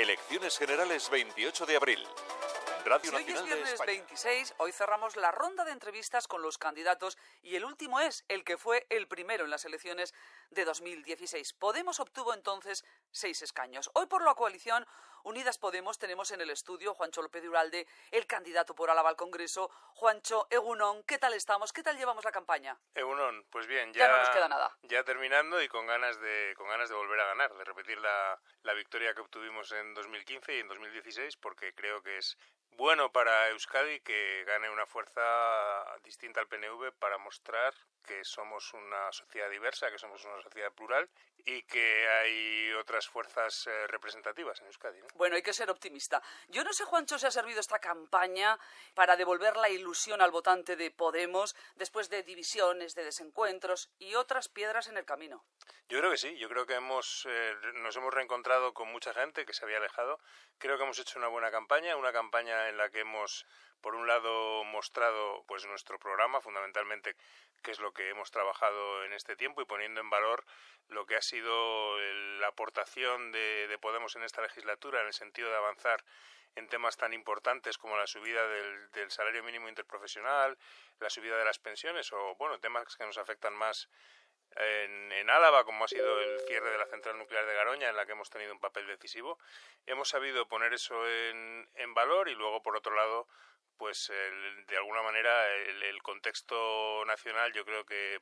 Elecciones Generales 28 de abril hoy es viernes 26, hoy cerramos la ronda de entrevistas con los candidatos y el último es el que fue el primero en las elecciones de 2016. Podemos obtuvo entonces seis escaños. Hoy por la coalición Unidas Podemos tenemos en el estudio Juancho López Uralde, el candidato por Álava al Congreso. Juancho Egunon, ¿qué tal estamos? ¿Qué tal llevamos la campaña? Egunon, pues bien, ya, no nos queda nada. Ya terminando y con ganas de, con ganas de volver a ganar, de repetir la, la victoria que obtuvimos en 2015 y en 2016 porque creo que es bueno para Euskadi que gane una fuerza distinta al PNV para mostrar que somos una sociedad diversa, que somos una sociedad plural y que hay otras fuerzas eh, representativas en Euskadi. Bueno, hay que ser optimista. Yo no sé, Juancho, si ha servido esta campaña para devolver la ilusión al votante de Podemos después de divisiones, de desencuentros y otras piedras en el camino. Yo creo que sí, yo creo que hemos, eh, nos hemos reencontrado con mucha gente que se había alejado. Creo que hemos hecho una buena campaña, una campaña en la que hemos por un lado mostrado pues nuestro programa fundamentalmente qué es lo que hemos trabajado en este tiempo y poniendo en valor lo que ha sido la aportación de, Podemos en esta legislatura en el sentido de avanzar en temas tan importantes como la subida del, del, salario mínimo interprofesional, la subida de las pensiones o, bueno, temas que nos afectan más en, Álava, como ha sido el cierre de la central nuclear de Garoña, en la que hemos tenido un papel decisivo, hemos sabido poner eso en, valor y luego, por otro lado, pues de alguna manera el, contexto nacional yo creo que,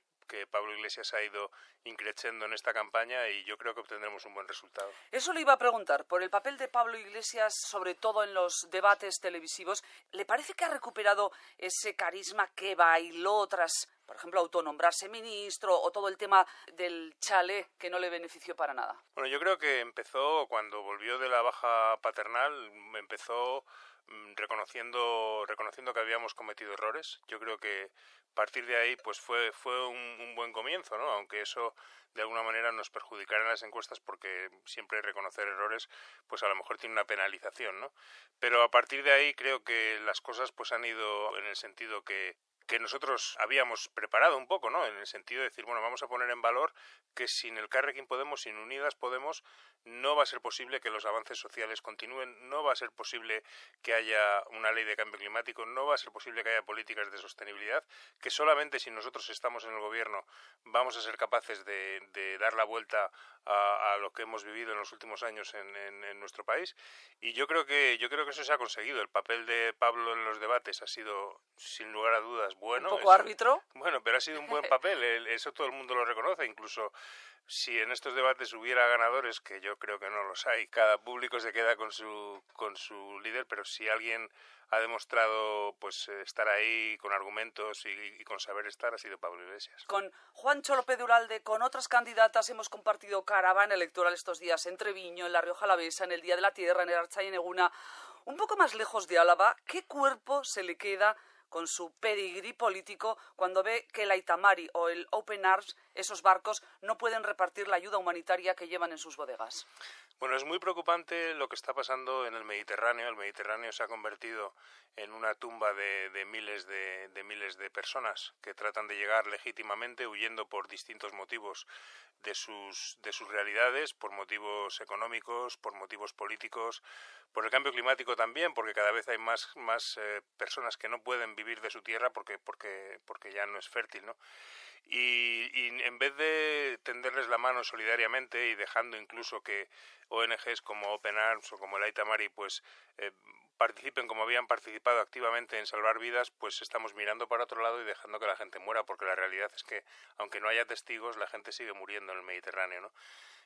Pablo Iglesias ha ido increciendo en esta campaña y yo creo que obtendremos un buen resultado. Eso le iba a preguntar, por el papel de Pablo Iglesias, sobre todo en los debates televisivos, ¿le parece que ha recuperado ese carisma que bailó tras por ejemplo, autonombrarse ministro o todo el tema del chale que no le benefició para nada? Bueno, yo creo que empezó cuando volvió de la baja paternal, empezó mm, reconociendo reconociendo que habíamos cometido errores yo creo que a partir de ahí pues fue fue un, un, buen comienzo no aunque eso de alguna manera nos perjudicara en las encuestas porque siempre reconocer errores pues a lo mejor tiene una penalización no pero a partir de ahí creo que las cosas pues han ido en el sentido que que nosotros habíamos preparado un poco, ¿no? En el sentido de decir, bueno, vamos a poner en valor que sin el Carrequín Podemos, sin Unidas Podemos, no va a ser posible que los avances sociales continúen, no va a ser posible que haya una ley de cambio climático, no va a ser posible que haya políticas de sostenibilidad, que solamente si nosotros estamos en el gobierno vamos a ser capaces de, dar la vuelta a, lo que hemos vivido en los últimos años en, en, nuestro país. Y yo creo que yo creo que eso se ha conseguido. El papel de Pablo en los debates ha sido, sin lugar a dudas, bueno, poco árbitro. Bueno, pero ha sido un buen papel, eso todo el mundo lo reconoce, incluso si en estos debates hubiera ganadores, que yo creo que no los hay, cada público se queda con su, líder, pero si alguien ha demostrado pues eh, estar ahí con argumentos y, con saber estar ha sido Pablo Iglesias. Con Juancho de Duralde, con otras candidatas hemos compartido caravana electoral estos días en Treviño, en La Rioja lavesa en el Día de la Tierra, en el Archa y Neguna Un poco más lejos de Álava, ¿qué cuerpo se le queda con su pedigrí político cuando ve que el Itamari o el Open Arms, esos barcos, no pueden repartir la ayuda humanitaria que llevan en sus bodegas? Bueno, es muy preocupante lo que está pasando en el Mediterráneo. El Mediterráneo se ha convertido en una tumba de, miles de, miles de personas que tratan de llegar legítimamente huyendo por distintos motivos de sus, de sus realidades, por motivos económicos, por motivos políticos, por el cambio climático también, porque cada vez hay más, más eh, personas que no pueden vivir vivir de su tierra porque, porque, porque ya no es fértil, ¿no? Y, en vez de tenderles la mano solidariamente y dejando incluso que ONGs como Open Arms o como el Aitamari pues eh, participen como habían participado activamente en salvar vidas, pues estamos mirando para otro lado y dejando que la gente muera, porque la realidad es que aunque no haya testigos, la gente sigue muriendo en el Mediterráneo, ¿no?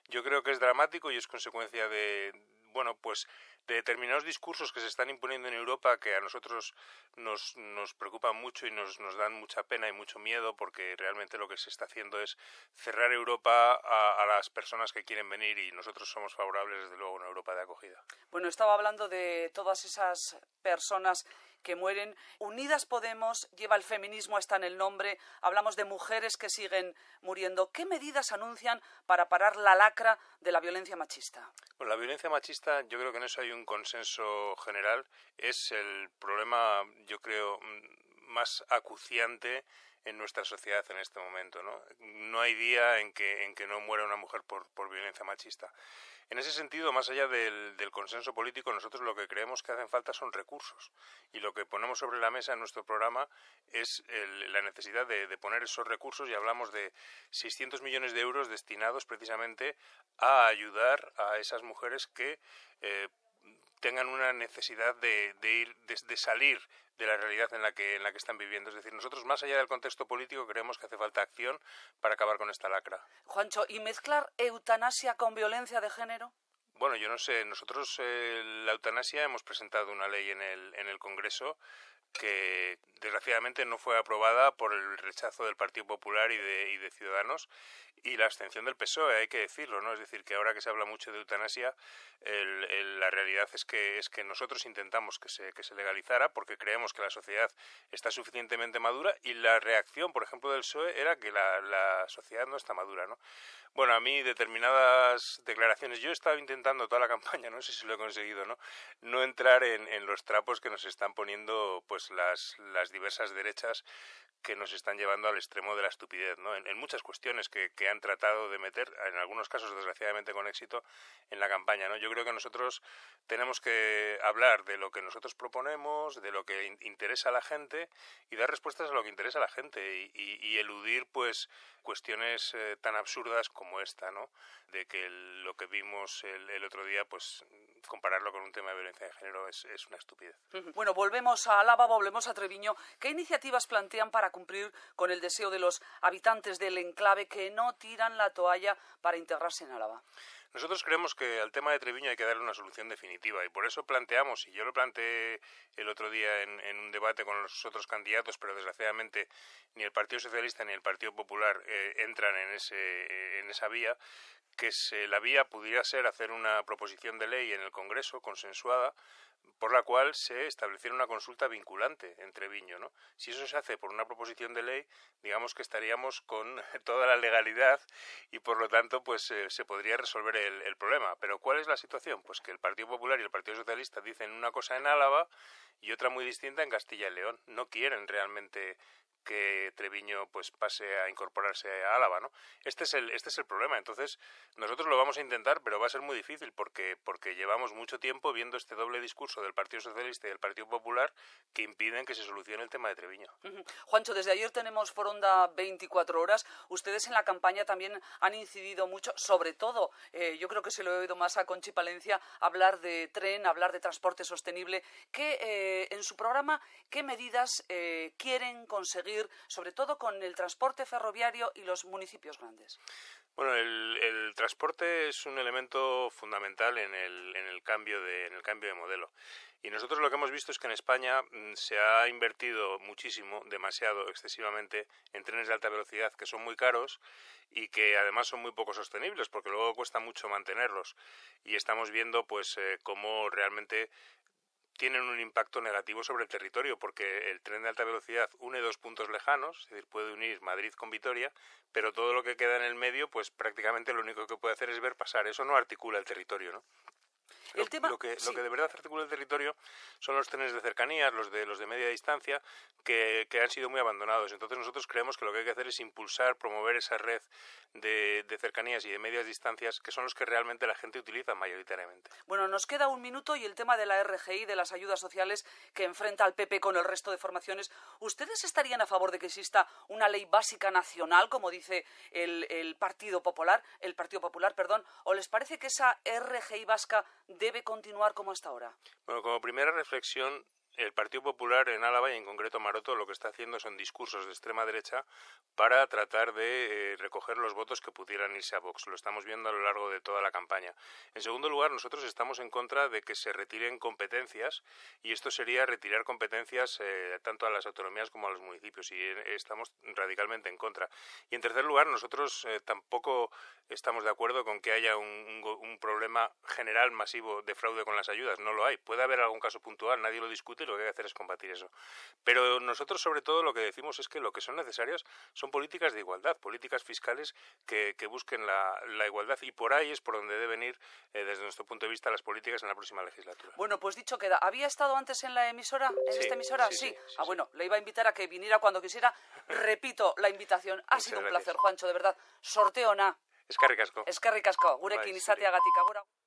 yo creo que es dramático y es consecuencia de, bueno, pues de determinados discursos que se están imponiendo en Europa que a nosotros nos, nos preocupan mucho y nos, nos dan mucha pena y mucho miedo porque realmente lo que se está haciendo es cerrar Europa a, las personas que quieren venir y nosotros somos favorables desde luego a una Europa de acogida. Bueno, estaba hablando de todas esas personas que mueren. Unidas Podemos lleva el feminismo hasta en el nombre. Hablamos de mujeres que siguen muriendo. ¿Qué medidas anuncian para parar la laca de la violencia machista? Bueno, la violencia machista, yo creo que en eso hay un consenso general. Es el problema, yo creo, mm, más acuciante en nuestra sociedad en este momento. No, no hay día en que, no muera una mujer por violencia machista. En ese sentido, más allá del, consenso político, nosotros lo que creemos que hacen falta son recursos. Y lo que ponemos sobre la mesa en nuestro programa es la necesidad de, poner esos recursos y hablamos de 600 millones de euros destinados precisamente a ayudar a esas mujeres que eh, tengan una necesidad de, ir, de salir de la realidad en la que en la que están viviendo. Es decir, nosotros más allá del contexto político creemos que hace falta acción para acabar con esta lacra. Juancho, ¿y mezclar eutanasia con violencia de género? Bueno, yo no sé. Nosotros eh, la eutanasia hemos presentado una ley en el, en el Congreso que desgraciadamente no fue aprobada por el rechazo del Partido Popular y de, y de, Ciudadanos y la abstención del PSOE, hay que decirlo, ¿no? Es decir, que ahora que se habla mucho de eutanasia, la realidad es que, es que nosotros intentamos que se, que se legalizara porque creemos que la sociedad está suficientemente madura y la reacción, por ejemplo, del PSOE era que la, sociedad no está madura, ¿no? Bueno, a mí determinadas declaraciones, yo he estado intentando toda la campaña, no sé si lo he conseguido, ¿no? No entrar en, en los trapos que nos están poniendo, pues, pues, las, las diversas derechas que nos están llevando al extremo de la estupidez, ¿no? En, muchas cuestiones que, que, han tratado de meter, en algunos casos desgraciadamente con éxito, en la campaña, ¿no? Yo creo que nosotros tenemos que hablar de lo que nosotros proponemos, de lo que interesa a la gente y dar respuestas a lo que interesa a la gente y, eludir, pues, cuestiones eh, tan absurdas como esta, ¿no? De que lo que vimos el, otro día, pues, compararlo con un tema de violencia de género es, es una estupidez. Bueno, volvemos a Álava Volvemos a Treviño. ¿Qué iniciativas plantean para cumplir con el deseo de los habitantes del enclave que no tiran la toalla para integrarse en Álava? Nosotros creemos que al tema de Treviño hay que darle una solución definitiva y por eso planteamos, y yo lo planteé el otro día en, un debate con los otros candidatos, pero desgraciadamente ni el Partido Socialista ni el Partido Popular eh, entran en, ese, en esa vía, que se, la vía pudiera ser hacer una proposición de ley en el Congreso consensuada por la cual se estableciera una consulta vinculante en Treviño. ¿no? Si eso se hace por una proposición de ley, digamos que estaríamos con toda la legalidad y por lo tanto pues eh, se podría resolver el, problema. Pero ¿cuál es la situación? Pues que el Partido Popular y el Partido Socialista dicen una cosa en Álava y otra muy distinta en Castilla y León. No quieren realmente que Treviño pues pase a incorporarse a Álava, ¿no? Este es el este es el problema. Entonces, nosotros lo vamos a intentar, pero va a ser muy difícil porque porque llevamos mucho tiempo viendo este doble discurso del Partido Socialista y del Partido Popular que impiden que se solucione el tema de Treviño. Juancho, desde ayer tenemos Foronda 24 horas. Ustedes en la campaña también han incidido mucho, sobre todo, eh, yo creo que se lo he oído más a Conchi Palencia hablar de tren, hablar de transporte sostenible, ¿Qué eh, en su programa qué medidas eh, quieren conseguir sobre todo con el transporte ferroviario y los municipios grandes? Bueno, el, transporte es un elemento fundamental en el, cambio de, en el cambio de modelo. Y nosotros lo que hemos visto es que en España mm, se ha invertido muchísimo, demasiado, excesivamente, en trenes de alta velocidad que son muy caros y que además son muy poco sostenibles porque luego cuesta mucho mantenerlos. Y estamos viendo pues eh, cómo realmente tienen un impacto negativo sobre el territorio, porque el tren de alta velocidad une dos puntos lejanos, es decir, puede unir Madrid con Vitoria, pero todo lo que queda en el medio, pues prácticamente lo único que puede hacer es ver pasar. Eso no articula el territorio, ¿no? Lo, que, de verdad articula el territorio son los trenes de cercanías, los de, los de media distancia, que, han sido muy abandonados. Entonces nosotros creemos que lo que hay que hacer es impulsar, promover esa red de, cercanías y de medias distancias, que son los que realmente la gente utiliza mayoritariamente. Bueno, nos queda un minuto y el tema de la RGI, de las ayudas sociales que enfrenta al PP con el resto de formaciones. ¿Ustedes estarían a favor de que exista una ley básica nacional, como dice el, el Partido Popular, el Partido Popular, perdón, o les parece que esa RGI vasca debe continuar como hasta ahora? Bueno, como primera reflexión, el Partido Popular en Álava y en concreto Maroto lo que está haciendo son discursos de extrema derecha para tratar de eh, recoger los votos que pudieran irse a Vox. Lo estamos viendo a lo largo de toda la campaña. En segundo lugar, nosotros estamos en contra de que se retiren competencias y esto sería retirar competencias eh, tanto a las autonomías como a los municipios y eh, estamos radicalmente en contra. Y en tercer lugar, nosotros tampoco estamos de acuerdo con que haya un problema general masivo de fraude con las ayudas. No lo hay. Puede haber algún caso puntual, nadie lo discute lo que hay que hacer es combatir eso. Pero nosotros sobre todo lo que decimos es que lo que son necesarias son políticas de igualdad, políticas fiscales que, busquen la, igualdad y por ahí es por donde deben ir eh, desde nuestro punto de vista las políticas en la próxima legislatura. Bueno, pues dicho queda. ¿Había estado antes en la emisora? ¿En esta emisora? Sí, ah, bueno, le iba a invitar a que viniera cuando quisiera. Repito la invitación. Ha sido un placer, Juancho, de verdad. Sorteo na. Es Es que Gurekin izateagatik